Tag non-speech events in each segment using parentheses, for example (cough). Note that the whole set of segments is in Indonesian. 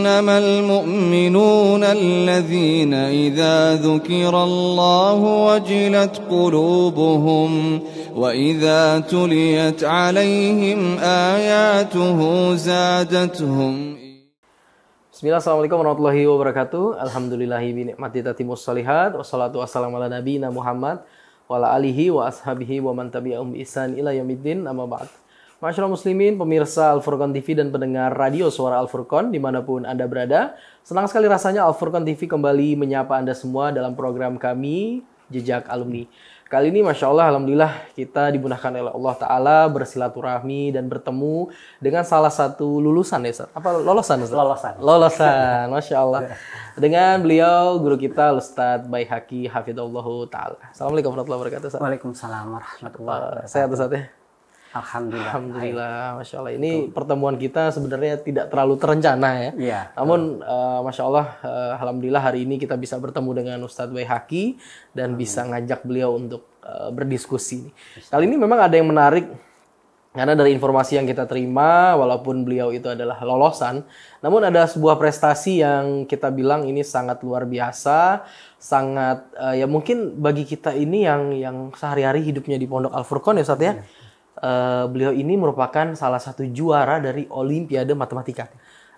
إنما المؤمنون الذين إذا ذكر الله وجلت قلوبهم وإذا تليت عليهم آياته زادتهم بسم الله السلام عليكم ورحمة الله وبركاته الحمد لله بنعمة تتم الصالحات والصلاة والسلام على نبينا محمد وعلى آله وأصحابه ومن تبعهم بإحسان إلى يوم الدين أما بعد Masyarakat muslimin, pemirsa Al-Furqan TV dan pendengar radio suara Al-Furqan dimanapun Anda berada. Senang sekali rasanya Al-Furqan TV kembali menyapa Anda semua dalam program kami Jejak Alumni. Kali ini Masya Allah Alhamdulillah kita dimudahkan oleh Allah Ta'ala bersilaturahmi dan bertemu dengan salah satu lulusan ya Apa lolosan Ustaz? Lolosan. Lolosan, Masya Allah. (laughs) Dengan beliau guru kita Ustadz Baihaki Hafidullah Ta'ala. Assalamualaikum warahmatullahi wabarakatuh Waalaikumsalam warahmatullahi wabarakatuh. Sehat Ustadz ya? Alhamdulillah. Alhamdulillah, masya Allah. Ini Tuh. pertemuan kita sebenarnya tidak terlalu terencana ya. Iya. Namun uh, masya Allah, uh, alhamdulillah hari ini kita bisa bertemu dengan Ustadz Haki dan hmm. bisa ngajak beliau untuk uh, berdiskusi. Iya. Kali ini memang ada yang menarik karena dari informasi yang kita terima, walaupun beliau itu adalah lolosan, namun ada sebuah prestasi yang kita bilang ini sangat luar biasa, sangat uh, ya mungkin bagi kita ini yang yang sehari-hari hidupnya di Pondok Al Furqon ya Ustadz ya. ya Eh, beliau ini merupakan salah satu juara dari Olimpiade Matematika.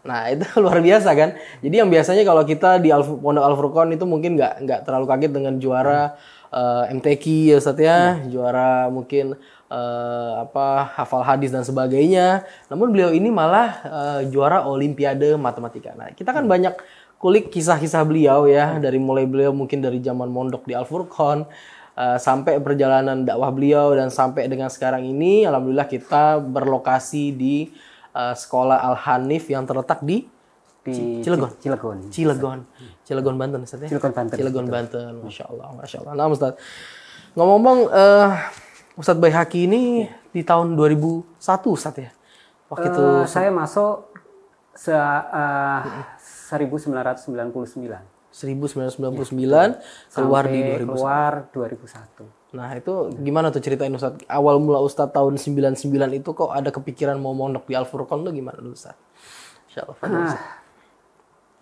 Nah (laughs) itu luar biasa kan. Jadi yang biasanya kalau kita di Alf Pondok Al itu mungkin nggak nggak terlalu kaget dengan juara hmm. uh, eh, MTQ ya Ustaz ya, hmm. juara mungkin uh, apa hafal hadis dan sebagainya. Namun beliau ini malah uh, juara Olimpiade Matematika. Nah kita kan hmm. banyak kulik kisah-kisah beliau ya dari mulai beliau mungkin dari zaman mondok di Al Eh, sampai perjalanan dakwah beliau dan sampai dengan sekarang ini alhamdulillah kita berlokasi di uh, sekolah Al Hanif yang terletak di di Cilegon. Cilegon. Cilegon. Hmm. Cilegon Banten Ustaz ya? Cilegon Banten. Cilegon Banten. Hmm. Masya Allah, Masya Allah. Nah Ustaz, ngomong-ngomong uh, Ustaz Baihaki ini ya. di tahun 2001 Ustaz ya? Waktu uh, itu saya masuk se, uh, 1999. 1999 ya, keluar di 2001. Keluar 2001. Nah, itu gimana tuh ceritain Ustaz? Awal mula Ustaz tahun 99 itu kok ada kepikiran mau mondok di Al-Furqan tuh gimana dulu Ustaz? ah,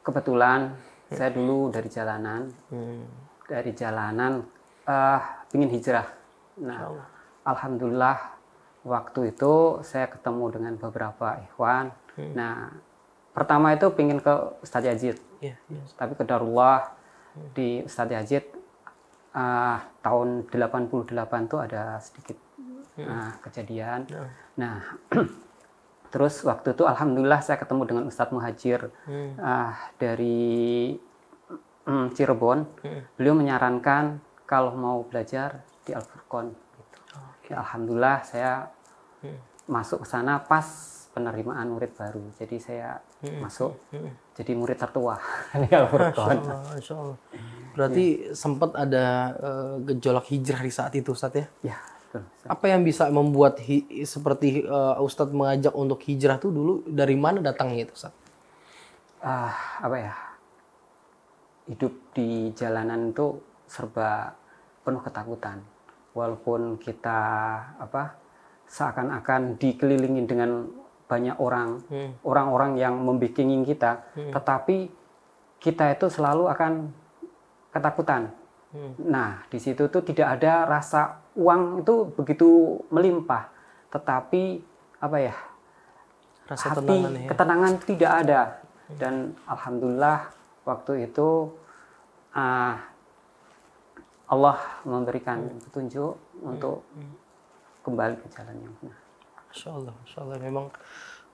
Kebetulan hmm. saya dulu dari jalanan. Hmm. Dari jalanan uh, pingin hijrah. Nah, Allah. alhamdulillah waktu itu saya ketemu dengan beberapa ikhwan. Hmm. Nah, pertama itu pingin ke Ustadz Yazid yeah, yeah. tapi ke Darullah yeah. di Ustadz Yazid uh, tahun 88 tuh ada sedikit uh, kejadian yeah. nah (clears throat) terus waktu itu alhamdulillah saya ketemu dengan Ustadz Muhajir uh, dari um, Cirebon yeah. beliau menyarankan kalau mau belajar di Al Furqon gitu. okay. alhamdulillah saya yeah. masuk ke sana pas penerimaan murid baru jadi saya hmm. masuk hmm. jadi murid tertua (laughs) kalau iya. Berarti ya. sempat ada uh, gejolak hijrah di saat itu saat ya? Ya. Apa yang bisa membuat seperti uh, Ustadz mengajak untuk hijrah tuh dulu dari mana datangnya itu Ustaz? uh, ah, apa ya? Hidup di jalanan itu serba penuh ketakutan. Walaupun kita apa seakan-akan dikelilingi dengan banyak orang, hmm. orang-orang hmm. yang membikinin kita, hmm. tetapi kita itu selalu akan ketakutan. Hmm. Nah, di situ tuh tidak ada rasa uang itu begitu melimpah, tetapi apa ya? Rasa hati ya. ketenangan tidak ada. Hmm. Dan alhamdulillah waktu itu uh, Allah memberikan hmm. petunjuk hmm. untuk kembali ke jalan yang benar. Masya Allah, Masya Allah. Memang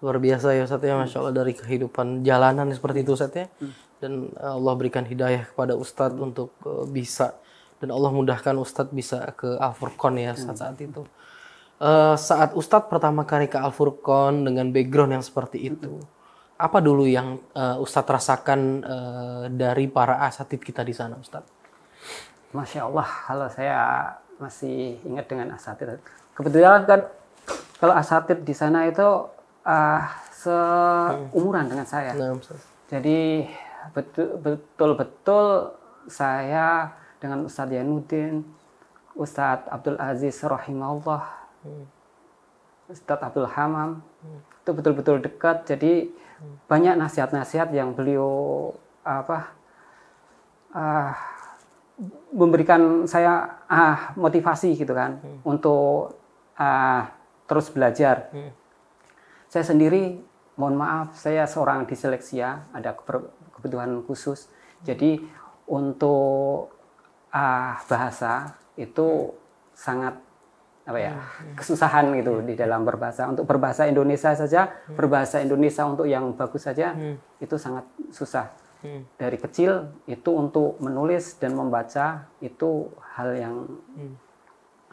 luar biasa ya Ustaz ya. Masya Allah dari kehidupan jalanan seperti itu Ustaz ya. Hmm. Dan eh, Allah berikan hidayah kepada Ustaz untuk eh, bisa. Dan Allah mudahkan Ustaz bisa ke Al-Furqan ya saat hmm. saat itu. Uh, saat Ustadz pertama kali ke Al-Furqan dengan background yang seperti hmm. itu, apa dulu yang uh, Ustadz rasakan uh, dari para asatid kita di sana Ustadz? Masya Allah, kalau saya masih ingat dengan asatid. Kebetulan kan kalau asatid di sana itu uh, seumuran dengan saya. Nah, Jadi betul-betul saya dengan Ustadz Yanudin, Ustadz Abdul Aziz rahimahullah, hmm. Ustadz Abdul Hamam, hmm. itu betul-betul dekat. Jadi hmm. banyak nasihat-nasihat yang beliau apa uh, memberikan saya uh, motivasi gitu kan untuk uh, terus belajar. Hmm. Saya sendiri, mohon maaf, saya seorang diseleksia, ada kebutuhan khusus. Jadi untuk uh, bahasa itu hmm. sangat apa ya hmm. kesusahan gitu hmm. di dalam berbahasa untuk berbahasa Indonesia saja hmm. berbahasa Indonesia untuk yang bagus saja hmm. itu sangat susah dari kecil itu untuk menulis dan membaca itu hal yang hmm.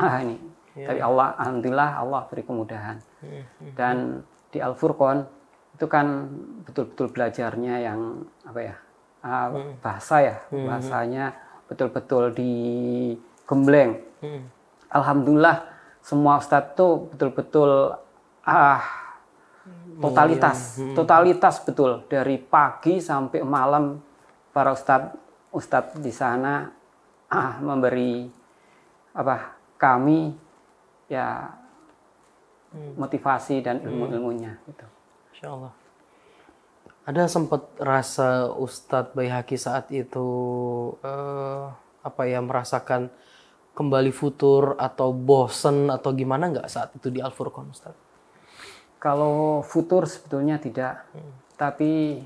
ah ini Yeah. Tapi Allah, alhamdulillah Allah beri kemudahan. Yeah. Hmm, hmm, Dan hmm. di Al Furqon itu kan betul-betul belajarnya yang apa ya ah, bahasa ya bahasanya betul-betul digembleng. Alhamdulillah semua ustadz tuh betul-betul ah totalitas totalitas betul dari pagi sampai malam para ustadz ustadz di sana ah memberi apa kami ya hmm. motivasi dan hmm. ilmu-ilmunya gitu. Insya Allah. Ada sempat rasa Ustadz Bayhaki saat itu uh, apa ya merasakan kembali futur atau bosen atau gimana nggak saat itu di Al Furqan Ustadz? Kalau futur sebetulnya tidak, hmm. tapi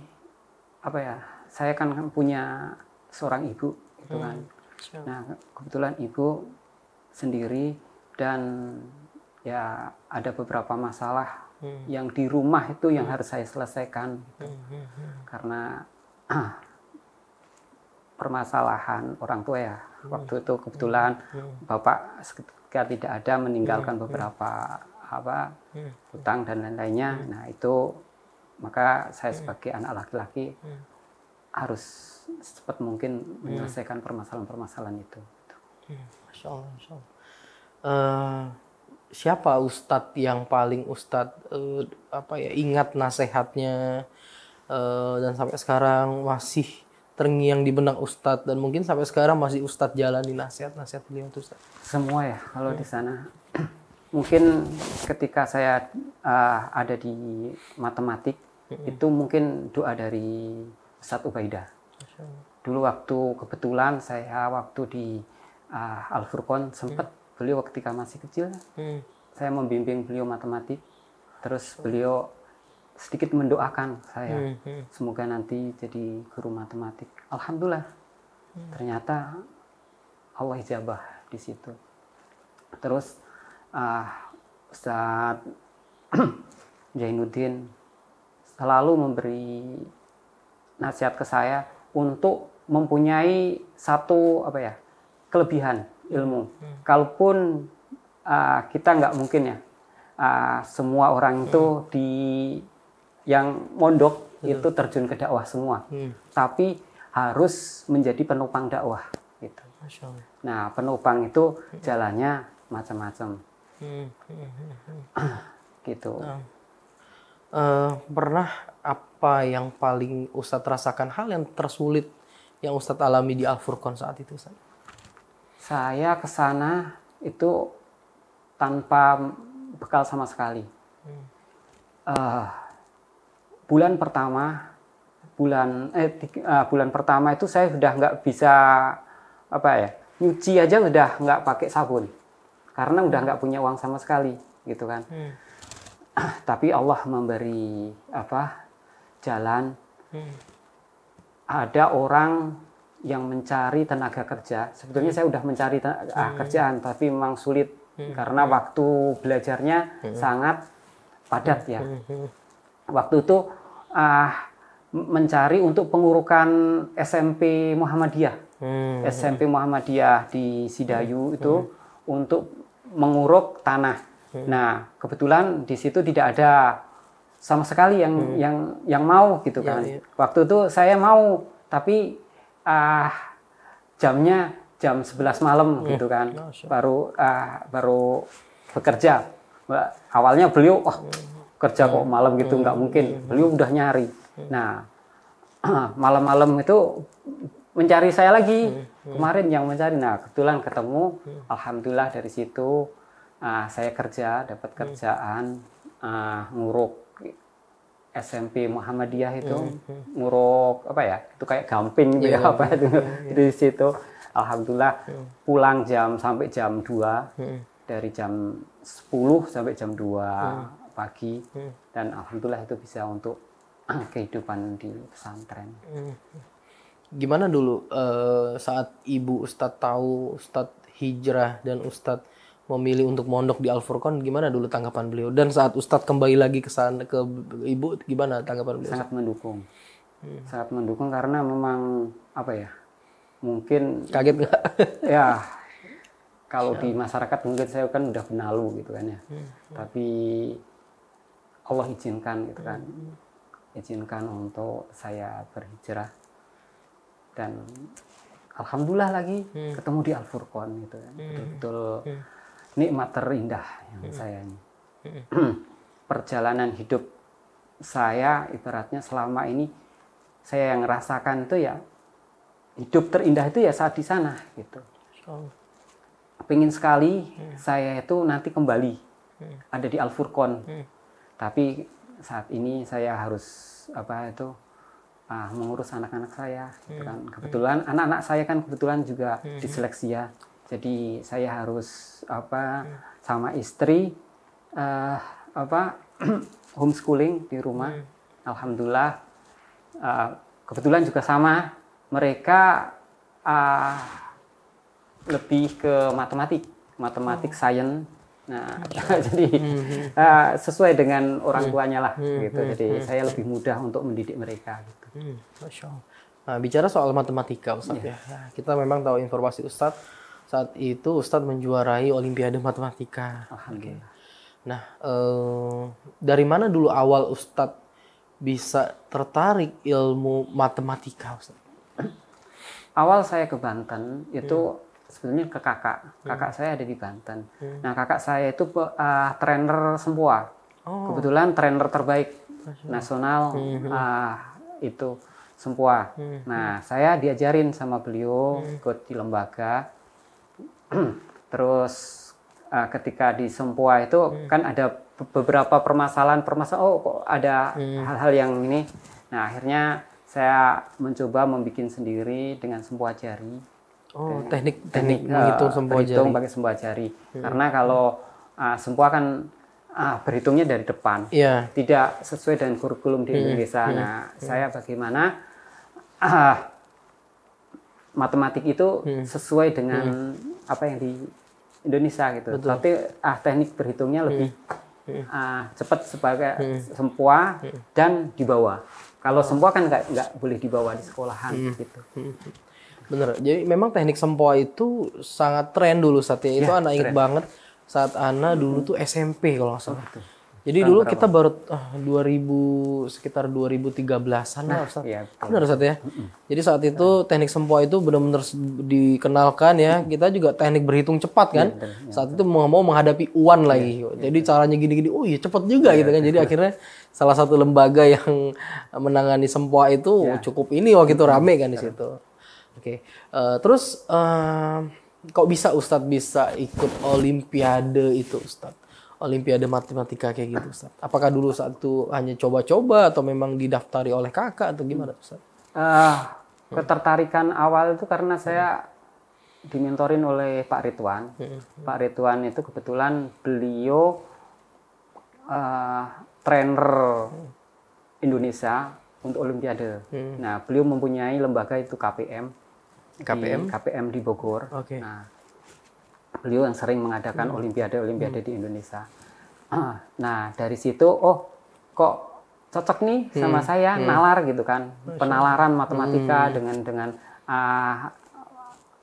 apa ya saya kan punya seorang ibu gitu hmm. kan. Nah kebetulan ibu sendiri dan ya ada beberapa masalah hmm. yang di rumah itu yang hmm. harus saya selesaikan gitu. hmm. hmm, hmm. karena (clears throat) permasalahan orang tua ya hmm. waktu itu kebetulan hmm. hmm. bapak ketika tidak ada meninggalkan hmm. beberapa apa hmm. hutang dan lain-lainnya hmm. nah itu maka saya sebagai hmm. anak laki-laki hmm. harus secepat mungkin menyelesaikan permasalahan-permasalahan itu. Masya Allah, Masya Allah. Eh, siapa ustadz yang paling ustadz uh, eh, apa ya ingat nasehatnya uh, eh, dan sampai sekarang masih terngiang di benak ustadz dan mungkin sampai sekarang masih ustadz jalani nasihat-nasihat beliau itu ustadz. Semua ya kalau hmm. di sana. (clears throat) Mungkin ketika saya uh, ada di matematik hmm. itu mungkin doa dari Ustadz Ubaidah. Dulu waktu kebetulan saya waktu di uh, Al Furqon sempat beliau ketika masih kecil hmm. saya membimbing beliau matematik terus beliau sedikit mendoakan saya hmm, hmm. semoga nanti jadi guru matematik alhamdulillah hmm. ternyata Allah jabah di situ terus uh, ah, saat (clears throat) Jainuddin selalu memberi nasihat ke saya untuk mempunyai satu apa ya kelebihan ilmu. Hmm. Kalaupun uh, kita nggak mungkin ya uh, semua orang hmm. itu di yang mondok hmm. itu terjun ke dakwah semua, hmm. tapi harus menjadi penopang dakwah gitu. Nah penopang itu jalannya macam-macam (clears throat) gitu. Nah. Uh, pernah apa yang paling Ustadz rasakan hal yang tersulit yang Ustadz alami di Al Furqon saat itu Ustadz? saya ke sana itu tanpa bekal sama sekali. Uh, bulan pertama, bulan eh uh, bulan pertama itu saya sudah nggak bisa apa ya nyuci aja udah nggak pakai sabun karena udah nggak punya uang sama sekali gitu kan. Hmm. Uh, (clears throat) tapi Allah memberi apa jalan. Hmm. Ada orang yang mencari tenaga kerja sebetulnya saya sudah mencari tenaga, ah, hmm. kerjaan tapi memang sulit hmm. karena hmm. waktu belajarnya hmm. sangat padat ya hmm. Hmm. waktu itu ah mencari untuk pengurukan SMP Muhammadiyah hmm. SMP Muhammadiyah di Sidayu hmm. itu hmm. untuk menguruk tanah hmm. nah kebetulan di situ tidak ada sama sekali yang hmm. yang yang mau gitu ya, kan ya. waktu itu saya mau tapi uh, jamnya jam 11 malam yeah. gitu kan ya, baru uh, baru bekerja awalnya beliau oh kerja kok iya. malam gitu iya, nggak mungkin iya, beliau udah nyari nah (clears throat) malam-malam itu mencari saya lagi kemarin yang mencari nah kebetulan ketemu alhamdulillah dari situ uh, saya kerja dapat kerjaan uh, nguruk SMP Muhammadiyah itu mm-hmm. nguruk hmm. apa ya itu kayak gamping gitu yeah, apa yeah, itu yeah. Iya. di situ alhamdulillah yeah. Hmm. pulang jam sampai jam 2 yeah. Hmm. dari jam 10 sampai jam 2 yeah. pagi yeah. dan alhamdulillah itu bisa untuk (clears throat) kehidupan di pesantren gimana dulu uh, saat ibu Ustadz tahu Ustadz hijrah dan Ustadz memilih untuk mondok di Al Furqon gimana dulu tanggapan beliau dan saat Ustadz kembali lagi ke sana ke ibu gimana tanggapan beliau sangat mendukung hmm. sangat mendukung karena memang apa ya mungkin kaget nggak (laughs) ya kalau Siap. di masyarakat mungkin saya kan udah benalu gitu kan ya hmm. tapi Allah izinkan gitu kan hmm. izinkan untuk saya berhijrah dan alhamdulillah lagi hmm. ketemu di Al Furqon gitu kan hmm. betul, -betul hmm nikmat terindah yang iya. saya ini. Iya. (clears throat) Perjalanan hidup saya ibaratnya selama ini saya yang rasakan itu ya hidup terindah itu ya saat di sana gitu. Oh. Pengen sekali iya. saya itu nanti kembali ada di Al Furqon. Tapi saat ini saya harus apa itu ah, mengurus anak-anak saya gitu kan. Kebetulan anak-anak saya kan kebetulan juga diseleksia jadi saya harus apa iya. sama istri uh, apa (clears throat) homeschooling di rumah hmm. alhamdulillah uh, kebetulan juga sama mereka uh, lebih ke matematik matematik oh. science nah iya. (laughs) jadi uh, sesuai dengan orang tuanya lah gitu jadi saya lebih mudah untuk mendidik mereka gitu hmm. Nah, bicara soal matematika Ustadz yeah. ya nah, kita memang tahu informasi Ustadz saat itu Ustadz menjuarai Olimpiade Matematika. Alhamdulillah. Nah, eh, dari mana dulu awal Ustadz bisa tertarik ilmu matematika Ustadz? (clears throat) Awal saya ke Banten itu hmm. sebenarnya ke kakak. Hmm. Kakak hmm. saya ada di Banten. Hmm. Nah, kakak saya itu uh, trainer semua. Oh. Kebetulan trainer terbaik nasional hmm. uh, itu sempua. Hmm. Nah, saya diajarin sama beliau hmm. ikut di lembaga. (clears throat) Terus uh, ketika di Sempua itu hmm. kan ada beberapa permasalahan permasalahan oh kok ada hmm. hal-hal hmm. yang ini. Nah, akhirnya saya mencoba membuat sendiri dengan sempua jari. Oh, dengan, teknik teknik, eh, menghitung sempua jari. pakai sempua jari. Hmm. Karena kalau uh, eh, sempua kan uh, berhitungnya dari depan. Yeah. Tidak sesuai dengan kurikulum di hmm. desa. Indonesia. Hmm. Nah, hmm. saya bagaimana uh, (clears throat) matematik itu hmm. sesuai dengan hmm apa yang di Indonesia gitu. Betul. Tapi ah teknik berhitungnya hmm. lebih hmm. ah, cepat sebagai hmm. sempua hmm. dan dibawa. Kalau oh. sempua kan nggak nggak boleh dibawa di sekolahan hmm. gitu. Hmm. Bener. Jadi memang teknik sempua itu sangat tren dulu saat ya. Itu ya, anak inget banget saat anak dulu hmm. tuh SMP kalau nggak salah. Oh, jadi Tahun dulu berapa? kita baru oh, ah, 2000 sekitar 2013-an nah, lah Ustaz. Iya, Benar Ustaz ya. mm Jadi saat itu teknik sempoa itu benar-benar dikenalkan ya. Kita juga teknik berhitung cepat kan. Ya, saat itu mau mau menghadapi uan iya, lagi. Iya, Jadi caranya gini-gini, oh iya cepat juga gitu kan. Jadi akhirnya salah satu lembaga (laughs) yang menangani sempoa itu oh, cukup ini waktu itu rame kan di situ. Oke. Okay. Uh, eh, terus uh, kok bisa Ustadz bisa ikut olimpiade itu Ustadz? olimpiade matematika kayak gitu Ustaz? Apakah dulu saat itu hanya coba-coba atau memang didaftari oleh kakak atau gimana Ustaz? Uh, ketertarikan awal itu karena saya hmm. dimentorin oleh Pak Ridwan. Hmm. Pak Ridwan itu kebetulan beliau uh, trainer Indonesia untuk Olimpiade. Hmm. Nah, beliau mempunyai lembaga itu KPM. KPM? Di KPM di Bogor. Okay. Nah, beliau yang sering mengadakan hmm. olimpiade olimpiade hmm. di Indonesia. Ah, nah dari situ oh kok cocok nih hmm. sama saya hmm. nalar gitu kan penalaran matematika hmm. dengan dengan uh,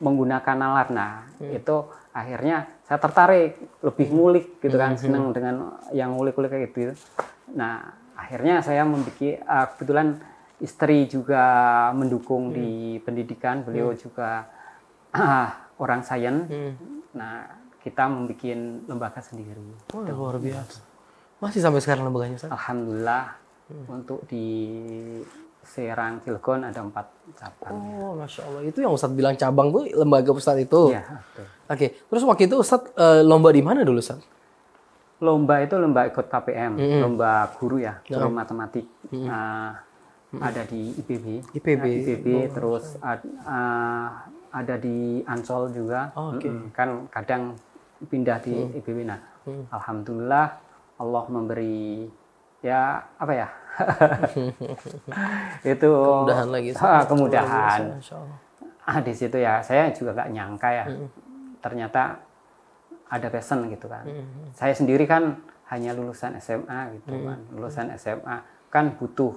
menggunakan nalar. Nah hmm. itu akhirnya saya tertarik lebih hmm. ngulik gitu kan hmm. senang dengan yang ngulik-ngulik kayak gitu. Nah akhirnya saya memiliki uh, ah, kebetulan istri juga mendukung hmm. di pendidikan beliau hmm. juga uh, orang sains hmm. Nah, kita membuat lembaga sendiri. Oh, luar iya. biasa. Masih sampai sekarang lembaganya? Say? Alhamdulillah. Hmm. Untuk di Serang Cilegon ada empat cabang. Ya. Oh, masya Allah. Itu yang Ustadz bilang cabang tuh lembaga Ustadz itu. Iya. Oke. Okay. Terus waktu itu Ustadz eh, lomba di mana dulu Ustadz? Lomba itu lomba ikut KPM, -hmm. lomba guru ya, guru hmm. matematik. Mm -hmm. uh, Ada di IPB. IPB. ya, nah, IPB. Oh, terus uh, ada di Ancol juga. Oh, okay. Mm -hmm. Kan kadang pindah di hmm. IPB. Nah, hmm. alhamdulillah Allah memberi ya apa ya? (laughs) itu kemudahan lagi. Ah, kemudahan. Ah, di situ ya saya juga gak nyangka ya. Hmm. Ternyata ada passion gitu kan. Hmm. Saya sendiri kan hanya lulusan SMA gitu hmm. kan. Lulusan SMA kan butuh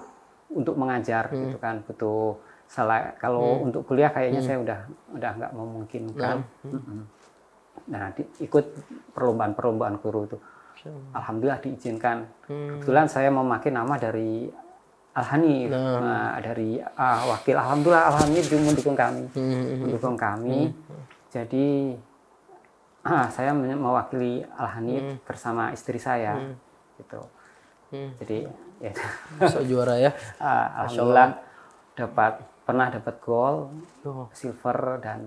untuk mengajar hmm. gitu kan, butuh salah kalau hmm. untuk kuliah kayaknya hmm. saya udah udah nggak memungkinkan hmm. Hmm. nah di, ikut perlombaan-perlombaan guru itu alhamdulillah diizinkan hmm. kebetulan saya memakai nama dari Alhani hmm. Nah. nah dari ah, wakil alhamdulillah Alhani mendukung kami hmm, hmm, hmm. mendukung kami hmm. jadi uh, saya mewakili Alhani hmm. bersama istri saya hmm. gitu hmm. jadi ya. bisa juara ya uh, (laughs) alhamdulillah dapat pernah dapat gold, silver dan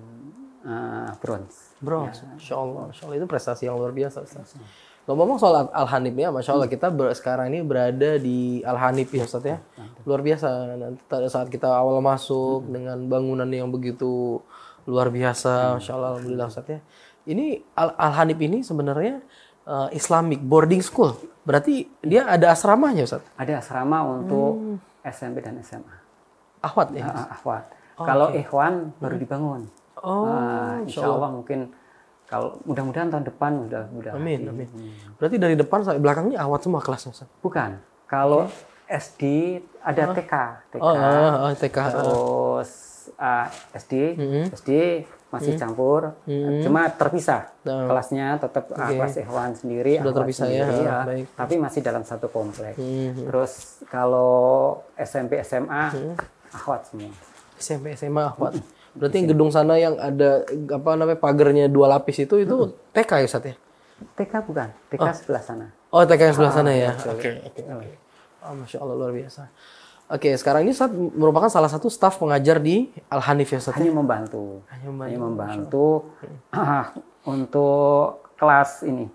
uh, bronze. Bronze, ya. insya, Allah. insya Allah itu prestasi yang luar biasa. Ustaz. Ngomong soal Al Hanif ya, masya Allah hmm. kita ber, sekarang ini berada di Al Hanif ya Ustaz ya, ya luar biasa. Nanti saat kita awal masuk hmm. dengan bangunan yang begitu luar biasa, hmm. masya Allah, alhamdulillah Ustaz ya. Ini Al, Al Hanif ini sebenarnya uh, Islamic boarding school. Berarti dia ada asramanya, Ustaz? Ada asrama untuk hmm. SMP dan SMA. Ahwat ya? Uh, ahwat. Oh, kalau okay. ikhwan baru dibangun. Oh, nah, insya Allah, Allah mungkin kalau mudah-mudahan tahun depan udah udah. Amin, amin. Hmm. Berarti dari depan sampai belakangnya Ahwat semua kelasnya, Ustaz? Bukan. Kalau okay. SD ada ah. TK, TK. Oh, ah, ah, TK. Ah. Terus uh, SD, mm -hmm. SD masih mm -hmm. campur, mm -hmm. cuma terpisah. nah. Kelasnya tetap okay. uh, kelas hewan sendiri, Sudah terpisah ya. sendiri, ya. ya. Baik. Tapi masih dalam satu kompleks Mm -hmm. Terus kalau SMP, SMA mm -hmm Ahwat semua. SMP SMA Ahwat. (laughs) Berarti SMA. gedung sana yang ada apa namanya pagernya dua lapis itu itu hmm. TK ya Ustaz ya? TK bukan, TK oh. sebelah sana. Oh, TK yang sebelah ah, sana ya. Oke. Oke. Okay. Oh, Masya Allah luar biasa. Oke, okay, sekarang ini saat merupakan salah satu staf pengajar di Al Hanif ya Ustaz. Ya? Hanya membantu. Hanya membantu, Hanya membantu ah, (clears throat) untuk kelas ini.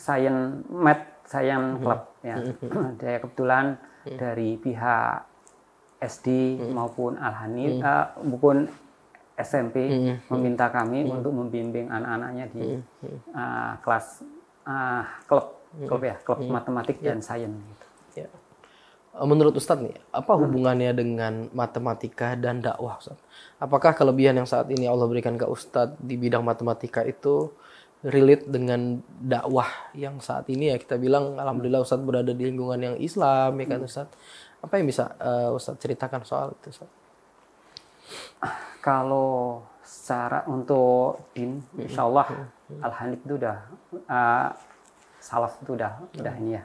Science Math Science Club ya. Hmm, hmm, hmm. Saya kebetulan dari pihak SD hmm. maupun Alhani hmm. uh, eh, maupun SMP hmm. meminta kami hmm. untuk membimbing anak-anaknya di hmm. uh, kelas uh, klub hmm. klub ya klub hmm. matematik yeah. dan sains gitu. Yeah. Ya. Menurut Ustadz nih, apa hubungannya hmm. dengan matematika dan dakwah Ustadz? Apakah kelebihan yang saat ini Allah berikan ke Ustadz di bidang matematika itu relate dengan dakwah yang saat ini ya kita bilang alhamdulillah Ustadz berada di lingkungan yang Islam ya kan Ustadz apa yang bisa uh, Ustadz ceritakan soal itu? Ustaz? Kalau secara untuk din, insya Allah Al-Hanif itu udah, uh, salaf itu udah, hmm. udah ini ya.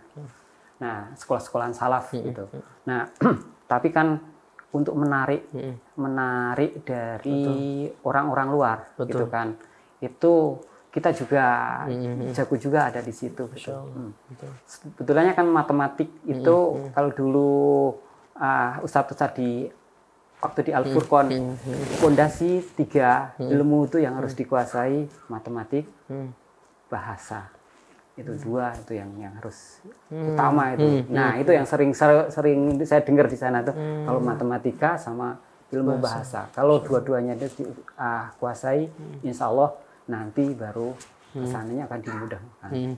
Nah, sekolah-sekolahan salaf hmm. gitu. Nah, (clears throat) tapi kan untuk menarik, menarik dari orang-orang luar gitu Betul. gitu kan. Itu kita juga hmm jago juga ada di situ betul. Hmm. Sebetulnya kan matematik itu hmm kalau dulu uh, ustadz-ustadz di waktu di Al Furqan mm-hmm. fondasi mm-hmm. tiga ilmu itu yang harus mm-hmm. dikuasai matematik, mm-hmm. bahasa itu dua itu yang yang harus utama itu. Nah itu yang sering sering saya dengar di sana tuh kalau matematika sama ilmu bahasa. bahasa. Kalau dua-duanya itu dikuasai, ah, uh, insya Allah nanti baru hmm. pesanannya akan dimudahkan. Hmm.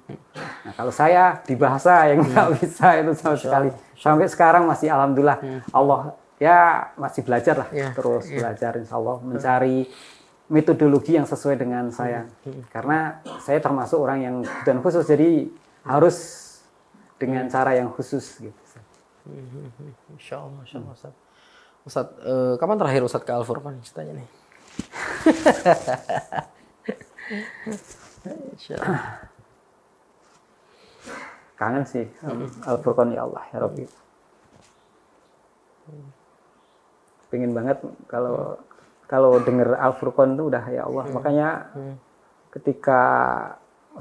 Nah, kalau saya di bahasa yang hmm. nggak bisa itu sama sekali. Sampai sekarang masih alhamdulillah Allah ya masih belajar lah ya, terus ya. belajar insya Allah mencari metodologi yang sesuai dengan saya karena saya termasuk orang yang dan khusus jadi harus dengan cara yang khusus gitu insya Allah insya Allah Ustaz Ustaz eh, kapan terakhir Ustaz ke Al-Furqan ceritanya nih (laughs) Kangen sih Al Furqan ya Allah ya Rabbi. Pengen banget kalau kalau denger Al Furqan tuh udah ya Allah. Hmm. Makanya hmm. ketika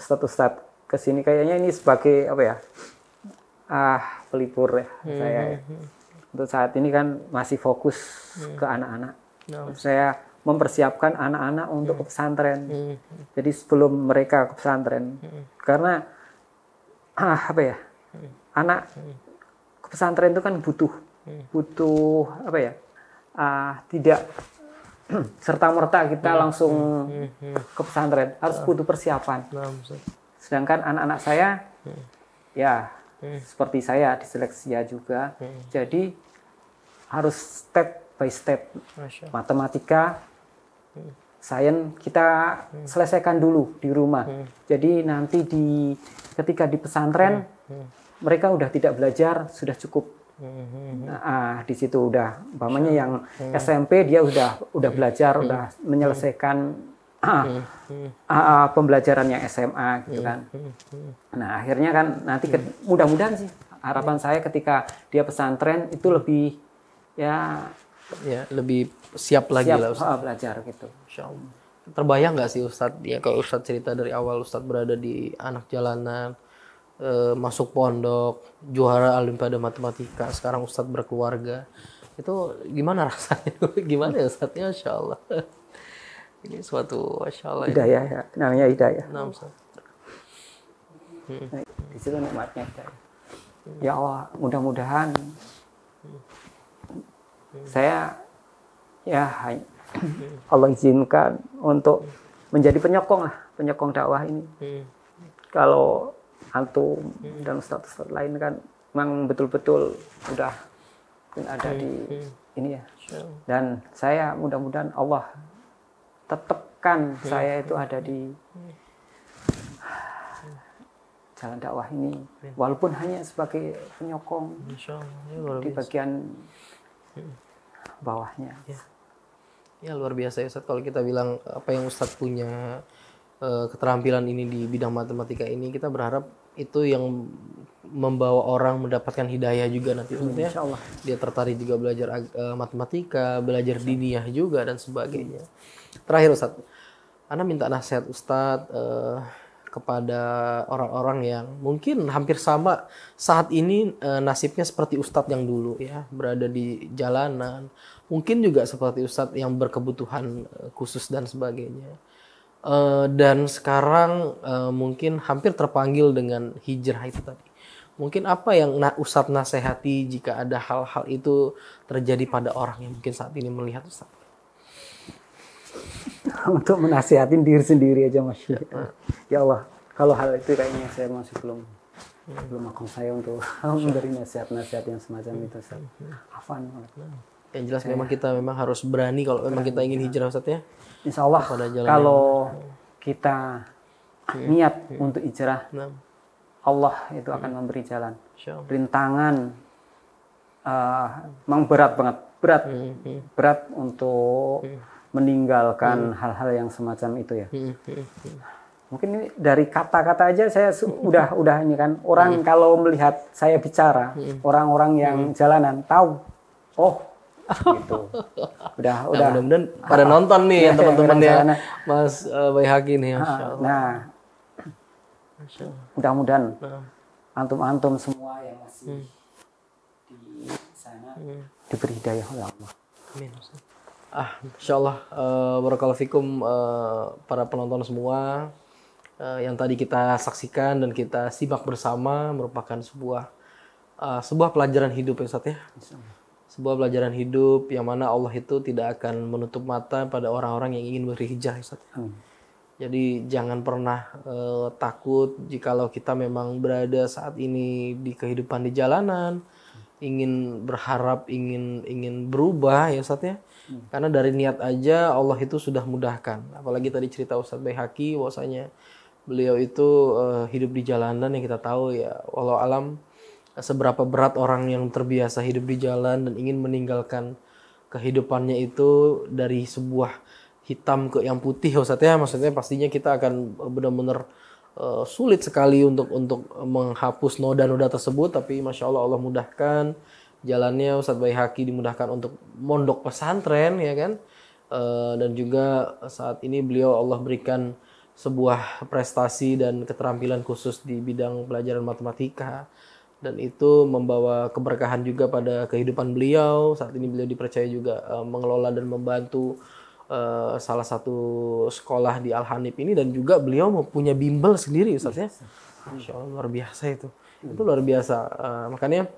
status ke kesini kayaknya ini sebagai apa ya? Ah, pelipur ya hmm, saya. Ya. Untuk saat ini kan masih fokus ke anak-anak. Nah, saya mempersiapkan anak-anak untuk ke hmm. pesantren. Hmm. Jadi sebelum mereka ke pesantren, hmm. karena ah, apa ya, anak ke pesantren itu kan butuh, butuh apa ya, ah, tidak (clears throat) serta merta kita langsung ke pesantren, harus butuh persiapan. Nah, Sedangkan anak-anak saya, ya seperti saya ya juga, jadi harus step by step, matematika Sains kita selesaikan dulu di rumah. Hmm. Jadi nanti di ketika di pesantren hmm. Hmm. mereka udah tidak belajar sudah cukup Nah, ah, di situ udah, umpamanya yang SMP dia udah udah belajar, udah menyelesaikan ah, ah, ah, pembelajaran yang SMA gitu kan. Nah akhirnya kan nanti mudah-mudahan sih harapan saya ketika dia pesantren itu lebih ya ya lebih siap lagi siap, lah Ustaz. belajar gitu. Insyaallah. Terbayang nggak sih Ustadz ya kalau Ustadz cerita dari awal Ustadz berada di anak jalanan e, masuk pondok juara olimpiade matematika sekarang Ustadz berkeluarga itu gimana (laughs) rasanya gimana ya Ustadz ya, insyaallah. (laughs) ini suatu masyaallah. Allah ya. hidayah ya namanya hidayah Nama Ustaz. Hmm. Nah, di situ nikmatnya hidayah. Ya Allah mudah-mudahan hmm saya ya Allah izinkan untuk menjadi penyokong lah penyokong dakwah ini kalau antum dan status lain kan memang betul-betul udah ada di ini ya dan saya mudah-mudahan Allah tetapkan saya itu ada di jalan dakwah ini walaupun hanya sebagai penyokong di bagian bawahnya ya ya luar biasa ya Ustadz kalau kita bilang eh, apa yang Ustadz punya eh, keterampilan ini di bidang matematika ini kita berharap itu yang membawa orang mendapatkan hidayah juga nanti maksudnya Allah. dia tertarik juga belajar eh, matematika belajar diniyah juga dan sebagainya terakhir Ustadz Anda minta nasihat Ustadz kepada orang-orang yang mungkin hampir sama saat ini e, nasibnya seperti ustadz yang dulu ya berada di jalanan mungkin juga seperti ustadz yang berkebutuhan eh, khusus dan sebagainya e, dan sekarang e, mungkin hampir terpanggil dengan hijrah itu tadi mungkin apa yang na ustadz nasehati jika ada hal-hal itu terjadi pada orang yang mungkin saat ini melihat ustadz (laughs) untuk menasihatin diri sendiri aja Mas iya. ya Allah kalau hal itu kayaknya saya masih belum hmm. belum makom saya untuk (laughs) memberi nasihat-nasihat yang semacam hmm. itu Ustaz. Hmm, hmm. Afan. Yang jelas saya, memang kita memang harus berani kalau memang kita ingin ya. hijrah Ustaz ya. Insya Allah kalau yang... Hmm. kita hmm. niat hmm. untuk hijrah nah. Allah itu akan memberi jalan. Rintangan uh, memang berat banget, berat, berat untuk meninggalkan hmm. hal-hal yang semacam itu ya. Hmm, hmm, Mungkin ini dari kata-kata aja saya sudah udah ini kan orang kalau melihat saya bicara orang-orang yang jalanan tahu oh (laughs) gitu. Udah nah, udah mudah ah. pada ah, nonton nih iya, iya, ya teman-teman ya ya. Mas uh, eh, Bayhaki nih ah, Nah. Mudah-mudahan nah. antum-antum semua yang masih hmm. di sana hmm. diberi daya oleh Allah. Amin ah insyaallah uh, barakallahu fikum uh, para penonton semua uh, yang tadi kita saksikan dan kita simak bersama merupakan sebuah uh, sebuah pelajaran hidup ya Ustaz ya. Sebuah pelajaran hidup yang mana Allah itu tidak akan menutup mata pada orang-orang yang ingin berhijrah Ustaz. Hmm. Jadi jangan pernah uh, takut jikalau kita memang berada saat ini di kehidupan di jalanan, ingin berharap ingin ingin berubah ya Ustaz ya hmm. karena dari niat aja Allah itu sudah mudahkan apalagi tadi cerita Ustaz Baihaki bahwasanya beliau itu uh, hidup di jalanan yang kita tahu ya walau alam seberapa berat orang yang terbiasa hidup di jalan dan ingin meninggalkan kehidupannya itu dari sebuah hitam ke yang putih Ustaz ya maksudnya pastinya kita akan benar-benar Eh, sulit sekali untuk untuk menghapus noda-noda tersebut tapi masya Allah Allah mudahkan jalannya Ustadz Baihaki dimudahkan untuk mondok pesantren ya kan uh, dan juga saat ini beliau Allah berikan sebuah prestasi dan keterampilan khusus di bidang pelajaran matematika dan itu membawa keberkahan juga pada kehidupan beliau saat ini beliau dipercaya juga uh, mengelola dan membantu Eh, salah satu sekolah di Al Hanif ini dan juga beliau punya bimbel sendiri Ustaz ya. Iya, Masya Allah luar biasa itu. Itu luar biasa. Uh, makanya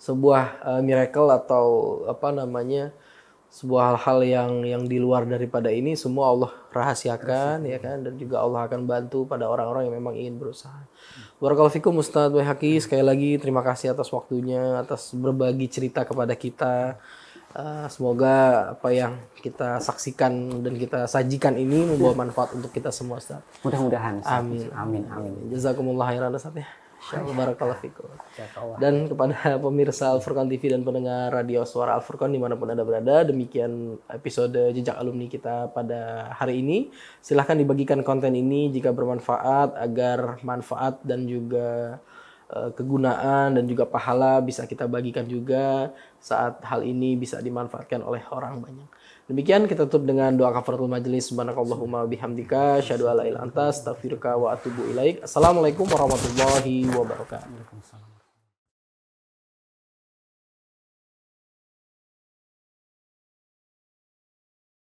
sebuah uh, miracle atau apa namanya sebuah hal-hal yang yang di luar daripada ini semua Allah rahasiakan ya kan dan juga Allah akan bantu pada orang-orang yang memang ingin berusaha. Hmm. Barakallahu fikum Ustaz sekali lagi terima kasih atas waktunya atas berbagi cerita kepada kita. Eh, semoga apa yang kita saksikan dan kita sajikan ini membawa manfaat untuk kita semua Ustaz. Mudah-mudahan. Amin. Amin. Amin. Jazakumullah khairan Ustaz ya. Iya. Dan kepada pemirsa Alfurkan TV dan pendengar radio suara al dimanapun Anda berada, demikian episode Jejak Alumni kita pada hari ini. Silahkan dibagikan konten ini jika bermanfaat, agar manfaat dan juga Eh, kegunaan dan juga pahala bisa kita bagikan juga saat hal ini bisa dimanfaatkan oleh orang banyak. Demikian kita tutup dengan doa kafaratul majelis subhanakallahumma bihamdika syadu ala anta astaghfiruka wa atubu ilaik. Assalamualaikum warahmatullahi wabarakatuh.